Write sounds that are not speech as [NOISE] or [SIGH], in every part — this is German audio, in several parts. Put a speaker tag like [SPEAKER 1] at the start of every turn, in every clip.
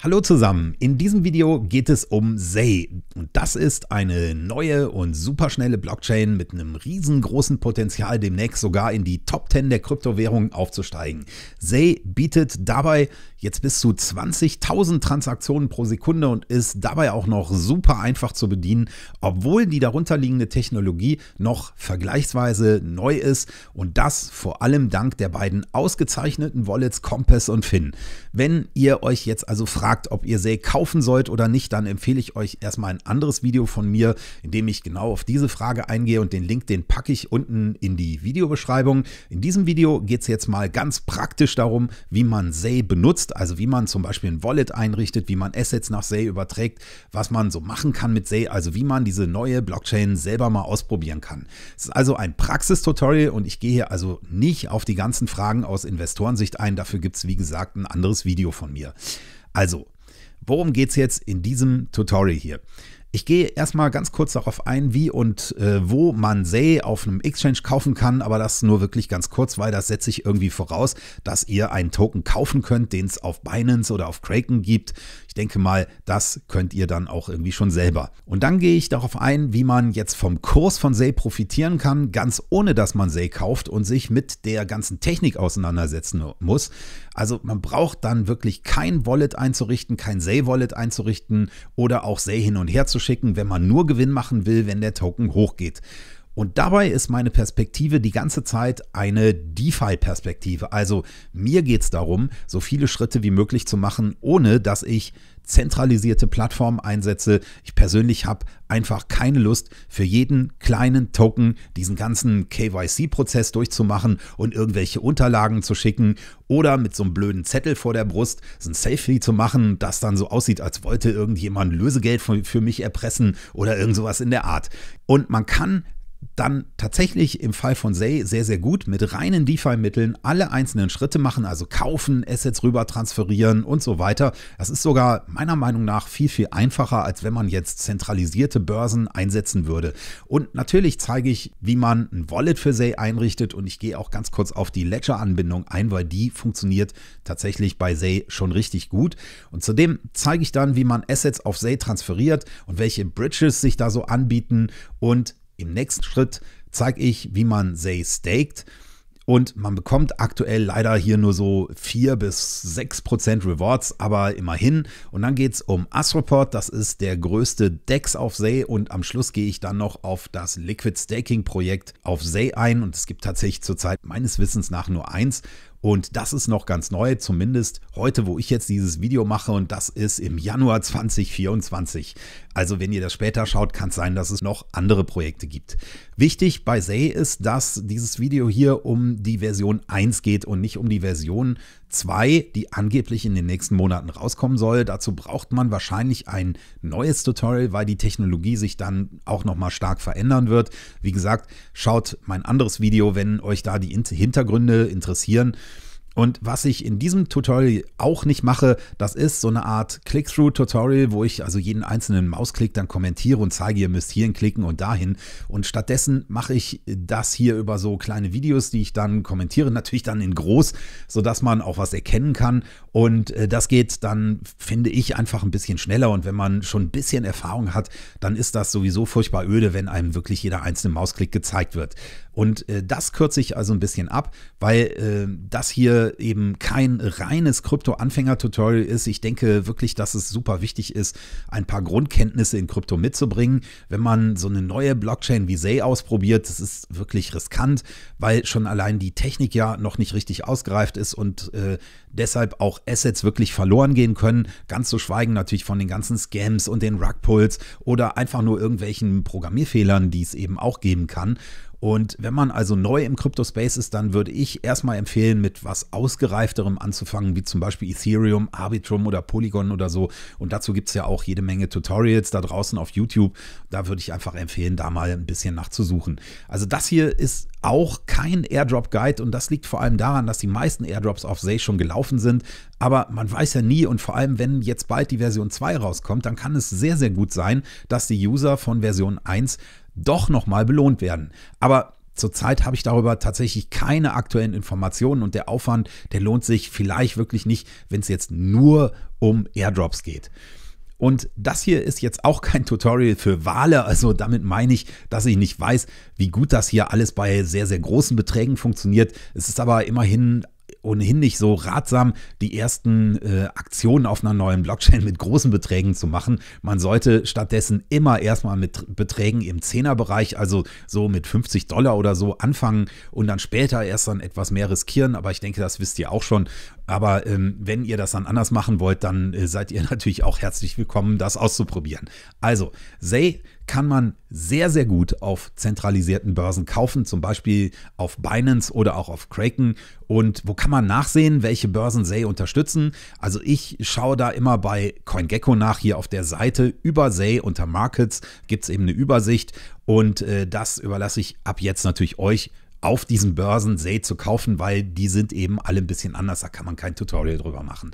[SPEAKER 1] Hallo zusammen, in diesem Video geht es um Zay und das ist eine neue und superschnelle Blockchain mit einem riesengroßen Potenzial demnächst sogar in die Top 10 der Kryptowährungen aufzusteigen. Zay bietet dabei jetzt bis zu 20.000 Transaktionen pro Sekunde und ist dabei auch noch super einfach zu bedienen, obwohl die darunterliegende Technologie noch vergleichsweise neu ist und das vor allem dank der beiden ausgezeichneten Wallets Compass und Finn. Wenn ihr euch jetzt also fragt, ob ihr Say kaufen sollt oder nicht, dann empfehle ich euch erstmal ein anderes Video von mir, in dem ich genau auf diese Frage eingehe und den Link, den packe ich unten in die Videobeschreibung. In diesem Video geht es jetzt mal ganz praktisch darum, wie man Say benutzt ist, also wie man zum Beispiel ein Wallet einrichtet, wie man Assets nach Say überträgt, was man so machen kann mit Say, also wie man diese neue Blockchain selber mal ausprobieren kann. Es ist also ein Praxistutorial und ich gehe hier also nicht auf die ganzen Fragen aus Investorensicht ein. Dafür gibt es, wie gesagt, ein anderes Video von mir. Also, worum geht es jetzt in diesem Tutorial hier? Ich gehe erstmal ganz kurz darauf ein, wie und äh, wo man Say auf einem Exchange kaufen kann, aber das nur wirklich ganz kurz, weil das setze ich irgendwie voraus, dass ihr einen Token kaufen könnt, den es auf Binance oder auf Kraken gibt denke mal, das könnt ihr dann auch irgendwie schon selber. Und dann gehe ich darauf ein, wie man jetzt vom Kurs von Say profitieren kann, ganz ohne dass man Say kauft und sich mit der ganzen Technik auseinandersetzen muss. Also man braucht dann wirklich kein Wallet einzurichten, kein Say-Wallet einzurichten oder auch Say hin und her zu schicken, wenn man nur Gewinn machen will, wenn der Token hochgeht. Und dabei ist meine Perspektive die ganze Zeit eine DeFi-Perspektive. Also mir geht es darum, so viele Schritte wie möglich zu machen, ohne dass ich zentralisierte Plattformen einsetze. Ich persönlich habe einfach keine Lust, für jeden kleinen Token diesen ganzen KYC-Prozess durchzumachen und irgendwelche Unterlagen zu schicken oder mit so einem blöden Zettel vor der Brust so ein Selfie zu machen, das dann so aussieht, als wollte irgendjemand Lösegeld für, mich erpressen oder irgend sowas in der Art. Und man kann dann tatsächlich im Fall von Say sehr, sehr gut mit reinen DeFi-Mitteln alle einzelnen Schritte machen, also kaufen, Assets rüber transferieren und so weiter. Das ist sogar meiner Meinung nach viel, viel einfacher, als wenn man jetzt zentralisierte Börsen einsetzen würde. Und natürlich zeige ich, wie man ein Wallet für Say einrichtet und ich gehe auch ganz kurz auf die Ledger-Anbindung ein, weil die funktioniert tatsächlich bei Say schon richtig gut. Und zudem zeige ich dann, wie man Assets auf Say transferiert und welche Bridges sich da so anbieten und im nächsten Schritt zeige ich, wie man Say staked. Und man bekommt aktuell leider hier nur so 4 bis 6 Rewards, aber immerhin. Und dann geht es um Astroport, das ist der größte DEX auf Say. Und am Schluss gehe ich dann noch auf das Liquid Staking Projekt auf Say ein. Und es gibt tatsächlich zurzeit meines Wissens nach nur eins. Und das ist noch ganz neu, zumindest heute, wo ich jetzt dieses Video mache und das ist im Januar 2024. Also wenn ihr das später schaut, kann es sein, dass es noch andere Projekte gibt. Wichtig bei Say ist, dass dieses Video hier um die Version 1 geht und nicht um die Version 2, die angeblich in den nächsten Monaten rauskommen soll. Dazu braucht man wahrscheinlich ein neues Tutorial, weil die Technologie sich dann auch nochmal stark verändern wird. Wie gesagt, schaut mein anderes Video, wenn euch da die Hintergründe interessieren. Und was ich in diesem Tutorial auch nicht mache, das ist so eine Art Click-Through-Tutorial, wo ich also jeden einzelnen Mausklick dann kommentiere und zeige, ihr müsst hierhin klicken und dahin. Und stattdessen mache ich das hier über so kleine Videos, die ich dann kommentiere, natürlich dann in groß, sodass man auch was erkennen kann. Und äh, das geht dann, finde ich, einfach ein bisschen schneller. Und wenn man schon ein bisschen Erfahrung hat, dann ist das sowieso furchtbar öde, wenn einem wirklich jeder einzelne Mausklick gezeigt wird. Und äh, das kürze ich also ein bisschen ab, weil äh, das hier eben kein reines Krypto-Anfänger-Tutorial ist. Ich denke wirklich, dass es super wichtig ist, ein paar Grundkenntnisse in Krypto mitzubringen. Wenn man so eine neue Blockchain wie Say ausprobiert, das ist wirklich riskant, weil schon allein die Technik ja noch nicht richtig ausgereift ist und äh, deshalb auch Assets wirklich verloren gehen können. Ganz zu schweigen natürlich von den ganzen Scams und den Rugpulls oder einfach nur irgendwelchen Programmierfehlern, die es eben auch geben kann. Und wenn man also neu im Crypto-Space ist, dann würde ich erstmal empfehlen, mit was ausgereifterem anzufangen, wie zum Beispiel Ethereum, Arbitrum oder Polygon oder so. Und dazu gibt es ja auch jede Menge Tutorials da draußen auf YouTube. Da würde ich einfach empfehlen, da mal ein bisschen nachzusuchen. Also das hier ist auch kein Airdrop-Guide und das liegt vor allem daran, dass die meisten Airdrops auf Say schon gelaufen sind. Aber man weiß ja nie und vor allem, wenn jetzt bald die Version 2 rauskommt, dann kann es sehr, sehr gut sein, dass die User von Version 1 doch nochmal belohnt werden. Aber zurzeit habe ich darüber tatsächlich keine aktuellen Informationen und der Aufwand, der lohnt sich vielleicht wirklich nicht, wenn es jetzt nur um Airdrops geht. Und das hier ist jetzt auch kein Tutorial für Wale, also damit meine ich, dass ich nicht weiß, wie gut das hier alles bei sehr, sehr großen Beträgen funktioniert. Es ist aber immerhin ohnehin nicht so ratsam, die ersten äh, Aktionen auf einer neuen Blockchain mit großen Beträgen zu machen. Man sollte stattdessen immer erstmal mit Beträgen im Zehnerbereich, also so mit 50 Dollar oder so anfangen und dann später erst dann etwas mehr riskieren. Aber ich denke, das wisst ihr auch schon. Aber ähm, wenn ihr das dann anders machen wollt, dann äh, seid ihr [LAUGHS] natürlich auch herzlich willkommen, das auszuprobieren. Also, Say kann man sehr, sehr gut auf zentralisierten Börsen kaufen, zum Beispiel auf Binance oder auch auf Kraken. Und wo kann man nachsehen, welche Börsen Say unterstützen? Also ich schaue da immer bei CoinGecko nach. Hier auf der Seite über Say unter Markets gibt es eben eine Übersicht. Und äh, das überlasse ich ab jetzt natürlich euch auf diesen Börsen Say zu kaufen, weil die sind eben alle ein bisschen anders. Da kann man kein Tutorial drüber machen.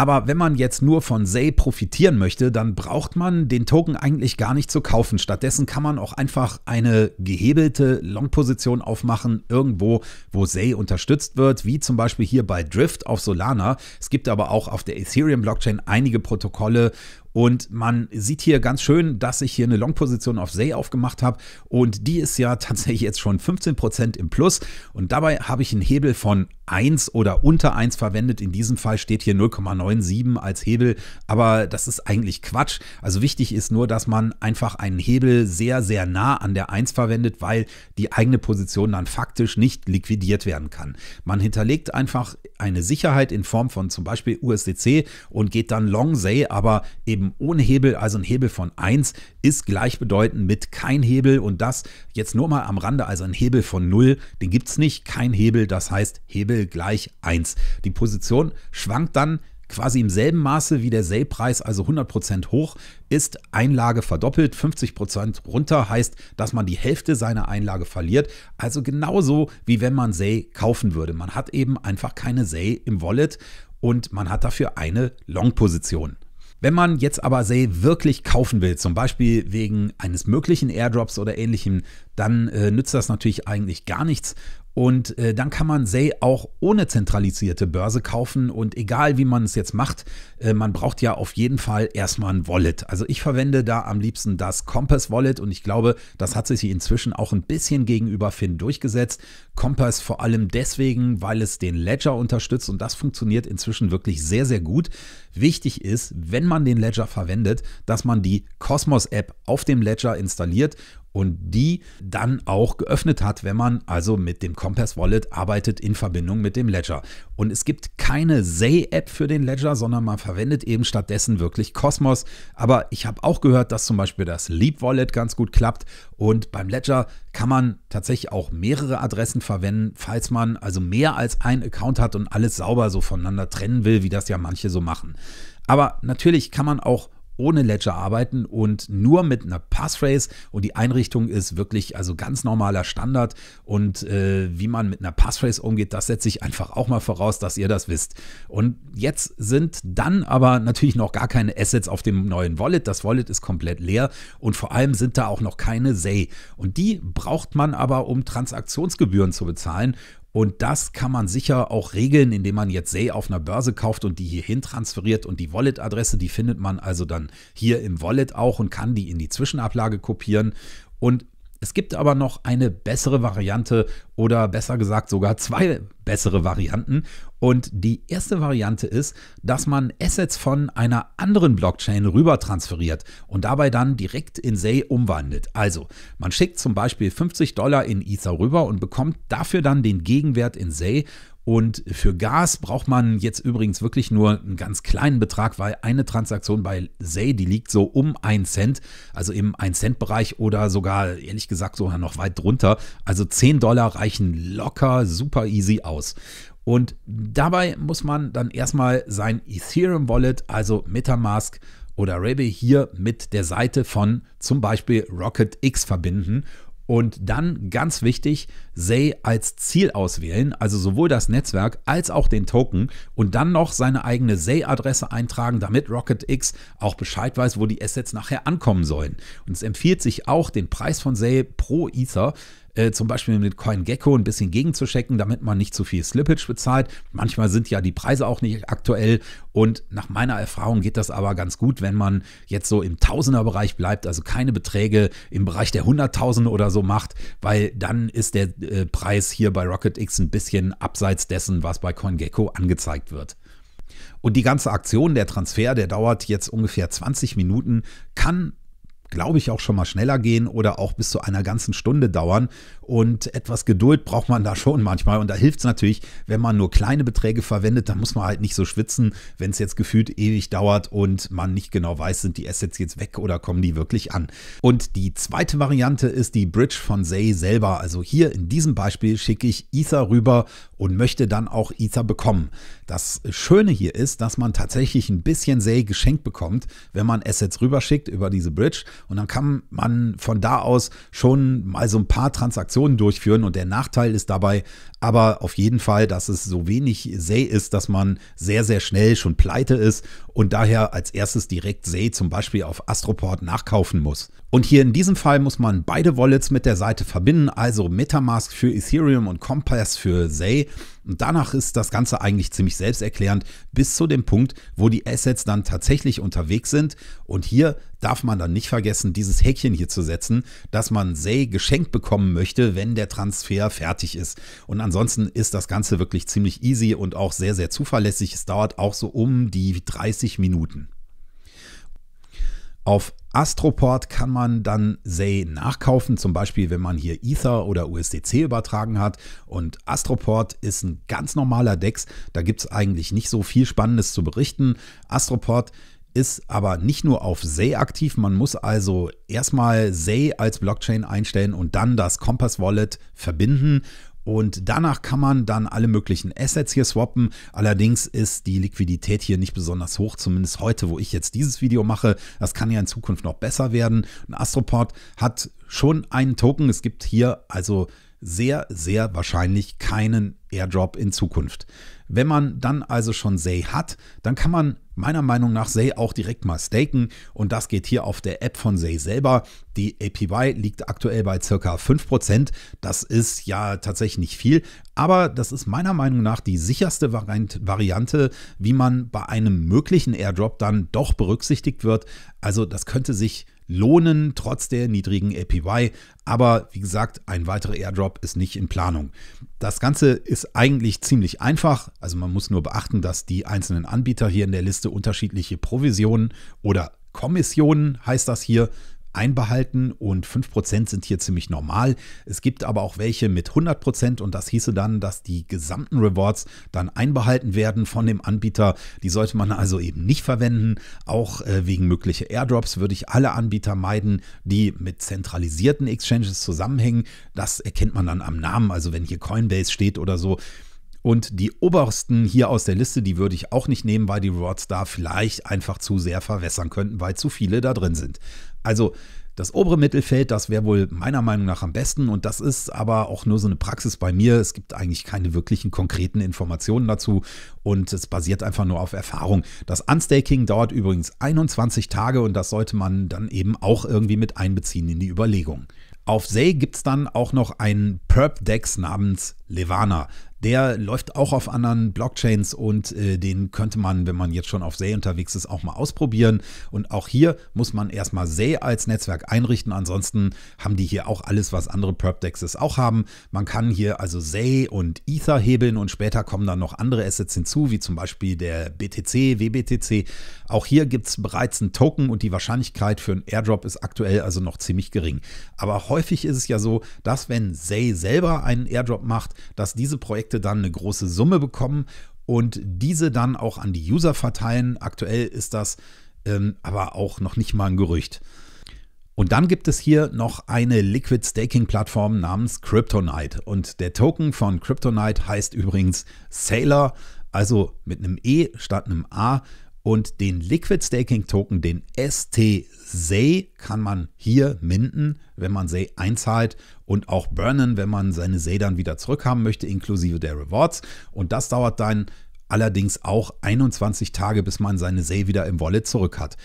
[SPEAKER 1] Aber wenn man jetzt nur von Say profitieren möchte, dann braucht man den Token eigentlich gar nicht zu kaufen. Stattdessen kann man auch einfach eine gehebelte Long-Position aufmachen, irgendwo, wo Say unterstützt wird, wie zum Beispiel hier bei Drift auf Solana. Es gibt aber auch auf der Ethereum-Blockchain einige Protokolle und man sieht hier ganz schön, dass ich hier eine Long-Position auf Say aufgemacht habe. Und die ist ja tatsächlich jetzt schon 15% im Plus. Und dabei habe ich einen Hebel von 1 oder unter 1 verwendet. In diesem Fall steht hier 0,97 als Hebel. Aber das ist eigentlich Quatsch. Also wichtig ist nur, dass man einfach einen Hebel sehr, sehr nah an der 1 verwendet, weil die eigene Position dann faktisch nicht liquidiert werden kann. Man hinterlegt einfach eine Sicherheit in Form von zum Beispiel USDC und geht dann Long Say, aber eben eben ohne Hebel, also ein Hebel von 1 ist gleichbedeutend mit kein Hebel und das jetzt nur mal am Rande, also ein Hebel von 0, den gibt es nicht, kein Hebel, das heißt Hebel gleich 1. Die Position schwankt dann quasi im selben Maße wie der Sale-Preis, also 100% hoch, ist Einlage verdoppelt, 50% runter heißt, dass man die Hälfte seiner Einlage verliert. Also genauso wie wenn man Say kaufen würde. Man hat eben einfach keine Say im Wallet und man hat dafür eine Long-Position. Wenn man jetzt aber Say wirklich kaufen will, zum Beispiel wegen eines möglichen Airdrops oder ähnlichem, dann äh, nützt das natürlich eigentlich gar nichts und äh, dann kann man Say auch ohne zentralisierte Börse kaufen. Und egal wie man es jetzt macht, äh, man braucht ja auf jeden Fall erstmal ein Wallet. Also ich verwende da am liebsten das Compass Wallet und ich glaube, das hat sich inzwischen auch ein bisschen gegenüber Finn durchgesetzt. Compass vor allem deswegen, weil es den Ledger unterstützt und das funktioniert inzwischen wirklich sehr, sehr gut. Wichtig ist, wenn man den Ledger verwendet, dass man die Cosmos App auf dem Ledger installiert und die dann auch geöffnet hat, wenn man also mit dem Compass Wallet arbeitet in Verbindung mit dem Ledger. Und es gibt keine Say-App für den Ledger, sondern man verwendet eben stattdessen wirklich Cosmos. Aber ich habe auch gehört, dass zum Beispiel das Leap Wallet ganz gut klappt und beim Ledger kann man tatsächlich auch mehrere Adressen verwenden, falls man also mehr als ein Account hat und alles sauber so voneinander trennen will, wie das ja manche so machen. Aber natürlich kann man auch ohne Ledger arbeiten und nur mit einer Passphrase. Und die Einrichtung ist wirklich also ganz normaler Standard. Und äh, wie man mit einer Passphrase umgeht, das setze ich einfach auch mal voraus, dass ihr das wisst. Und jetzt sind dann aber natürlich noch gar keine Assets auf dem neuen Wallet. Das Wallet ist komplett leer und vor allem sind da auch noch keine SAY. Und die braucht man aber, um Transaktionsgebühren zu bezahlen. Und das kann man sicher auch regeln, indem man jetzt Say auf einer Börse kauft und die hierhin transferiert. Und die Wallet-Adresse, die findet man also dann hier im Wallet auch und kann die in die Zwischenablage kopieren. Und es gibt aber noch eine bessere Variante oder besser gesagt sogar zwei bessere Varianten. Und die erste Variante ist, dass man Assets von einer anderen Blockchain rüber transferiert und dabei dann direkt in Say umwandelt. Also man schickt zum Beispiel 50 Dollar in Ether rüber und bekommt dafür dann den Gegenwert in Say und für Gas braucht man jetzt übrigens wirklich nur einen ganz kleinen Betrag, weil eine Transaktion bei Say, die liegt so um 1 Cent, also im 1 Cent Bereich oder sogar ehrlich gesagt sogar noch weit drunter. Also 10 Dollar reichen locker super easy aus. Und dabei muss man dann erstmal sein Ethereum Wallet, also Metamask oder Rebel hier mit der Seite von zum Beispiel Rocket X verbinden und dann ganz wichtig, Say als Ziel auswählen, also sowohl das Netzwerk als auch den Token und dann noch seine eigene Say-Adresse eintragen, damit RocketX auch Bescheid weiß, wo die Assets nachher ankommen sollen. Und es empfiehlt sich auch, den Preis von Say pro Ether äh, zum Beispiel mit CoinGecko ein bisschen gegenzuchecken, damit man nicht zu viel Slippage bezahlt. Manchmal sind ja die Preise auch nicht aktuell und nach meiner Erfahrung geht das aber ganz gut, wenn man jetzt so im Tausenderbereich bleibt, also keine Beträge im Bereich der Hunderttausende oder so macht, weil dann ist der äh, Preis hier bei RocketX ein bisschen abseits dessen, was bei CoinGecko angezeigt wird. Und die ganze Aktion, der Transfer, der dauert jetzt ungefähr 20 Minuten, kann glaube ich, auch schon mal schneller gehen oder auch bis zu einer ganzen Stunde dauern. Und etwas Geduld braucht man da schon manchmal. Und da hilft es natürlich, wenn man nur kleine Beträge verwendet, dann muss man halt nicht so schwitzen, wenn es jetzt gefühlt ewig dauert und man nicht genau weiß, sind die Assets jetzt weg oder kommen die wirklich an. Und die zweite Variante ist die Bridge von Say selber. Also hier in diesem Beispiel schicke ich Ether rüber und möchte dann auch Ether bekommen. Das Schöne hier ist, dass man tatsächlich ein bisschen Say geschenkt bekommt, wenn man Assets rüberschickt über diese Bridge. Und dann kann man von da aus schon mal so ein paar Transaktionen durchführen. Und der Nachteil ist dabei aber auf jeden Fall, dass es so wenig Say ist, dass man sehr, sehr schnell schon pleite ist und daher als erstes direkt Say zum Beispiel auf Astroport nachkaufen muss. Und hier in diesem Fall muss man beide Wallets mit der Seite verbinden, also Metamask für Ethereum und Compass für Say. Und danach ist das Ganze eigentlich ziemlich selbsterklärend bis zu dem Punkt, wo die Assets dann tatsächlich unterwegs sind. Und hier darf man dann nicht vergessen, dieses Häkchen hier zu setzen, dass man Say geschenkt bekommen möchte, wenn der Transfer fertig ist. Und an ansonsten ist das Ganze wirklich ziemlich easy und auch sehr, sehr zuverlässig. Es dauert auch so um die 30 Minuten. Auf Astroport kann man dann Say nachkaufen, zum Beispiel wenn man hier Ether oder USDC übertragen hat. Und Astroport ist ein ganz normaler DEX, da gibt es eigentlich nicht so viel Spannendes zu berichten. Astroport ist aber nicht nur auf Say aktiv, man muss also erstmal Say als Blockchain einstellen und dann das Compass Wallet verbinden und danach kann man dann alle möglichen Assets hier swappen. Allerdings ist die Liquidität hier nicht besonders hoch, zumindest heute, wo ich jetzt dieses Video mache. Das kann ja in Zukunft noch besser werden. Ein Astroport hat schon einen Token. Es gibt hier also sehr, sehr wahrscheinlich keinen Airdrop in Zukunft. Wenn man dann also schon Say hat, dann kann man meiner Meinung nach Say auch direkt mal staken und das geht hier auf der App von Say selber. Die APY liegt aktuell bei circa 5%. Das ist ja tatsächlich nicht viel, aber das ist meiner Meinung nach die sicherste Variante, wie man bei einem möglichen Airdrop dann doch berücksichtigt wird. Also das könnte sich lohnen, trotz der niedrigen APY. Aber wie gesagt, ein weiterer Airdrop ist nicht in Planung. Das Ganze ist eigentlich ziemlich einfach. Also man muss nur beachten, dass die einzelnen Anbieter hier in der Liste unterschiedliche Provisionen oder Kommissionen heißt das hier einbehalten und 5% sind hier ziemlich normal. Es gibt aber auch welche mit 100% und das hieße dann, dass die gesamten Rewards dann einbehalten werden von dem Anbieter. Die sollte man also eben nicht verwenden. Auch äh, wegen möglicher Airdrops würde ich alle Anbieter meiden, die mit zentralisierten Exchanges zusammenhängen. Das erkennt man dann am Namen, also wenn hier Coinbase steht oder so. Und die obersten hier aus der Liste, die würde ich auch nicht nehmen, weil die Rewards da vielleicht einfach zu sehr verwässern könnten, weil zu viele da drin sind. Also das obere Mittelfeld, das wäre wohl meiner Meinung nach am besten und das ist aber auch nur so eine Praxis bei mir. Es gibt eigentlich keine wirklichen konkreten Informationen dazu und es basiert einfach nur auf Erfahrung. Das Unstaking dauert übrigens 21 Tage und das sollte man dann eben auch irgendwie mit einbeziehen in die Überlegung. Auf Say gibt es dann auch noch einen Perp-Dex namens Levana. Der läuft auch auf anderen Blockchains und äh, den könnte man, wenn man jetzt schon auf Say unterwegs ist, auch mal ausprobieren. Und auch hier muss man erstmal Say als Netzwerk einrichten. Ansonsten haben die hier auch alles, was andere Perp-Dexes auch haben. Man kann hier also Say und Ether hebeln und später kommen dann noch andere Assets hinzu, wie zum Beispiel der BTC, WBTC. Auch hier gibt es bereits einen Token und die Wahrscheinlichkeit für einen Airdrop ist aktuell also noch ziemlich gering. Aber heute häufig ist es ja so, dass wenn Say selber einen Airdrop macht, dass diese Projekte dann eine große Summe bekommen und diese dann auch an die User verteilen. Aktuell ist das ähm, aber auch noch nicht mal ein Gerücht. Und dann gibt es hier noch eine Liquid Staking Plattform namens Kryptonite. Und der Token von Kryptonite heißt übrigens Sailor, also mit einem E statt einem A und den Liquid Staking Token, den ST Say, kann man hier minden, wenn man SAY einzahlt und auch burnen, wenn man seine SAY dann wieder zurückhaben möchte, inklusive der Rewards. Und das dauert dann allerdings auch 21 Tage, bis man seine SAY wieder im Wallet zurück hat.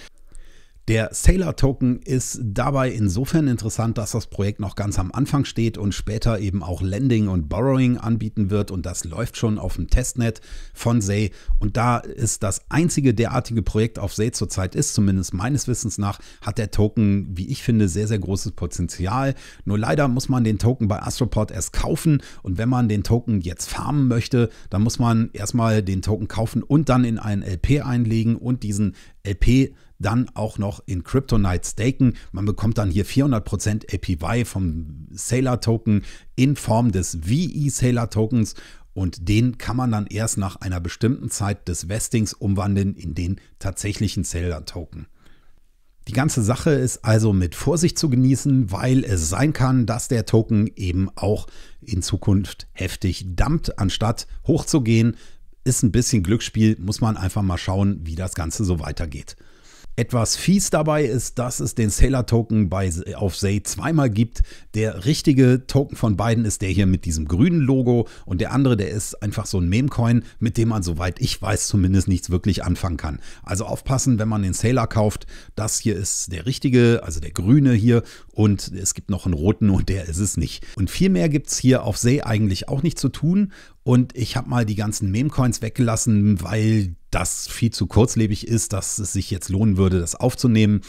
[SPEAKER 1] Der Sailor-Token ist dabei insofern interessant, dass das Projekt noch ganz am Anfang steht und später eben auch Lending und Borrowing anbieten wird und das läuft schon auf dem Testnet von Say und da es das einzige derartige Projekt auf Say zurzeit ist, zumindest meines Wissens nach, hat der Token, wie ich finde, sehr, sehr großes Potenzial. Nur leider muss man den Token bei Astroport erst kaufen und wenn man den Token jetzt farmen möchte, dann muss man erstmal den Token kaufen und dann in einen LP einlegen und diesen LP dann auch noch in Kryptonite staken. Man bekommt dann hier 400% APY vom Sailor Token in Form des VE Sailor Tokens und den kann man dann erst nach einer bestimmten Zeit des Vestings umwandeln in den tatsächlichen Sailor Token. Die ganze Sache ist also mit Vorsicht zu genießen, weil es sein kann, dass der Token eben auch in Zukunft heftig dampft, anstatt hochzugehen. Ist ein bisschen Glücksspiel, muss man einfach mal schauen, wie das Ganze so weitergeht. Etwas fies dabei ist, dass es den Sailor-Token bei, auf Say zweimal gibt. Der richtige Token von beiden ist der hier mit diesem grünen Logo und der andere, der ist einfach so ein Meme-Coin, mit dem man, soweit ich weiß, zumindest nichts wirklich anfangen kann. Also aufpassen, wenn man den Sailor kauft. Das hier ist der richtige, also der grüne hier und es gibt noch einen roten [LAUGHS] und der ist es nicht. Und viel mehr gibt es hier auf Say eigentlich auch nicht zu tun und ich habe mal die ganzen Meme-Coins weggelassen, weil das viel zu kurzlebig ist, dass es sich jetzt lohnen würde, das aufzunehmen.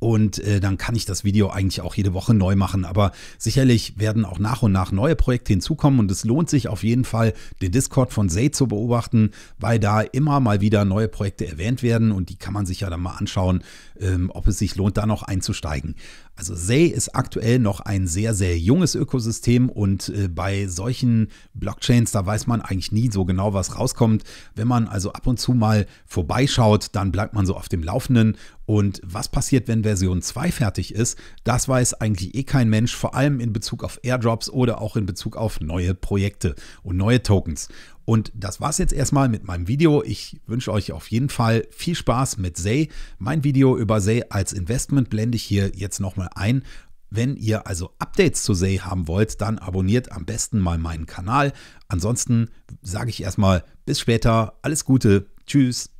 [SPEAKER 1] Und äh, dann kann ich das Video eigentlich auch jede Woche neu machen. Aber sicherlich werden auch nach und nach neue Projekte hinzukommen. Und es lohnt sich auf jeden Fall, den Discord von Say zu beobachten, weil da immer mal wieder neue Projekte erwähnt werden. Und die kann man sich ja dann mal anschauen, ähm, ob es sich lohnt, da noch einzusteigen. Also Say ist aktuell noch ein sehr, sehr junges Ökosystem und äh, bei solchen Blockchains, da weiß man eigentlich nie so genau, was rauskommt. Wenn man also ab und zu mal vorbeischaut, dann bleibt man so auf dem Laufenden. Und was passiert, wenn Version 2 fertig ist, das weiß eigentlich eh kein Mensch, vor allem in Bezug auf Airdrops oder auch in Bezug auf neue Projekte und neue Tokens. Und das war es jetzt erstmal mit meinem Video. Ich wünsche euch auf jeden Fall viel Spaß mit Say. Mein Video über Say als Investment blende ich hier jetzt nochmal ein. Wenn ihr also Updates zu Say haben wollt, dann abonniert am besten mal meinen Kanal. Ansonsten sage ich erstmal bis später, alles Gute, tschüss.